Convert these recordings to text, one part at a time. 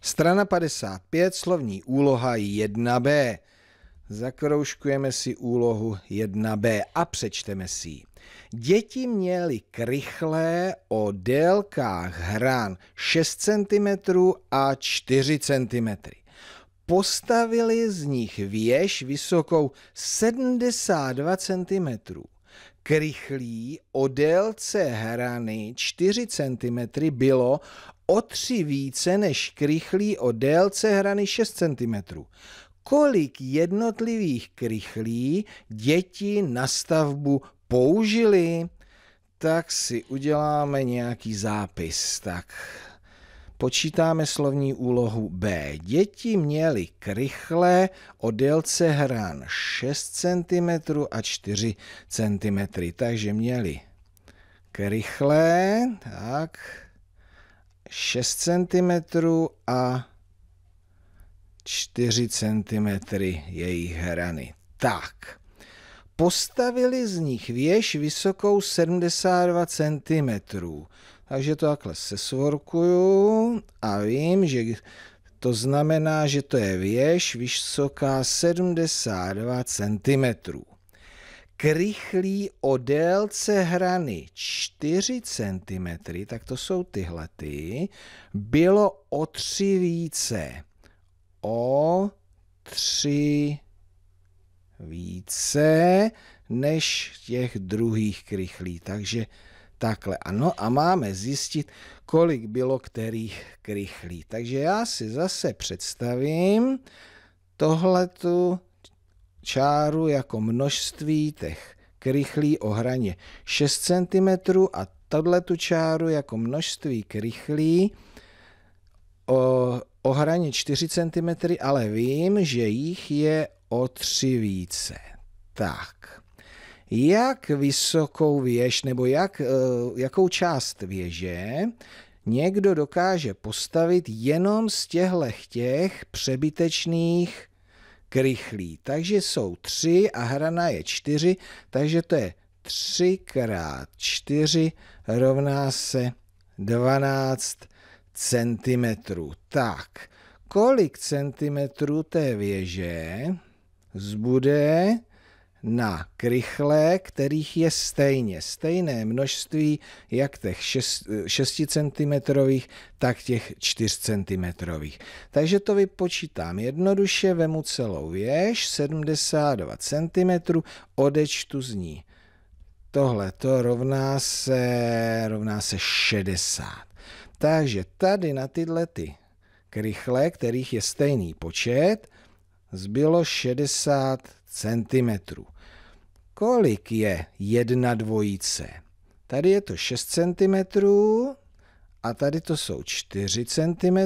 Strana 55, slovní úloha 1b. Zakroužkujeme si úlohu 1b a přečteme si ji. Děti měly krychlé o délkách hran 6 cm a 4 cm. Postavili z nich věž vysokou 72 cm krychlí o délce hrany 4 cm bylo o 3 více než krychlí o délce hrany 6 cm. Kolik jednotlivých krychlí děti na stavbu použili? Tak si uděláme nějaký zápis. Tak počítáme slovní úlohu B. Děti měly krychle o délce hran 6 cm a 4 cm, takže měli krychle, tak, 6 cm a 4 cm jejich hrany. Tak, postavili z nich věž vysokou 72 cm. Takže to takhle sesvorkuju a vím, že to znamená, že to je věž vysoká 72 cm. Krychlí o délce hrany 4 cm, tak to jsou tyhle ty, bylo o tři více. O tři více než těch druhých krychlí. Takže Takhle, ano, a máme zjistit, kolik bylo kterých krychlí. Takže já si zase představím tohletu čáru jako množství těch krychlí o hraně 6 cm a tohletu čáru jako množství krychlí o, o hraně 4 cm, ale vím, že jich je o 3 více. Tak jak vysokou věž nebo jak, eh, jakou část věže někdo dokáže postavit jenom z těch přebytečných krychlí. Takže jsou tři a hrana je čtyři, takže to je 3 krát 4 rovná se 12 cm. Tak, kolik centimetrů té věže zbude na krychle, kterých je stejně stejné množství jak těch 6, cm, tak těch 4 cm. Takže to vypočítám jednoduše, vemu celou věž, 72 cm, odečtu z ní. Tohle to rovná se, rovná se 60. Takže tady na tyhle ty krychle, kterých je stejný počet, zbylo 60 cm. Kolik je jedna dvojice? Tady je to 6 cm a tady to jsou 4 cm,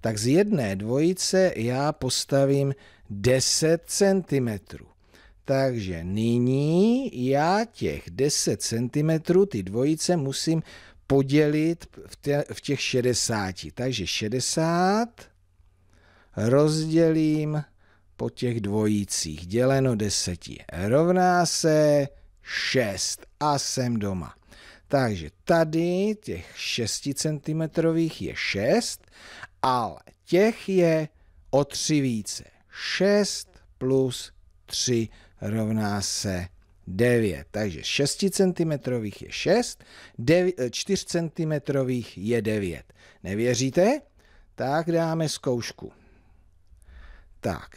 tak z jedné dvojice já postavím 10 cm. Takže nyní já těch 10 cm, ty dvojice, musím podělit v těch 60. Takže 60 rozdělím po těch dvojících děleno deseti rovná se 6 a jsem doma. Takže tady těch 6 cm je 6, ale těch je o 3 více. 6 plus 3 rovná se 9. Takže 6 cm je 6, 4 cm je 9. Nevěříte? Tak dáme zkoušku. Tak,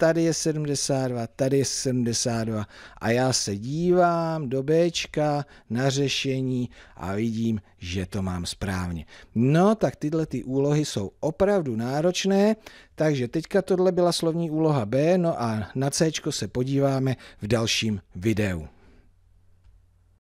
tady je 72, tady je 72 a já se dívám do Bčka na řešení a vidím, že to mám správně. No tak tyhle ty úlohy jsou opravdu náročné, takže teďka tohle byla slovní úloha B, no a na C se podíváme v dalším videu.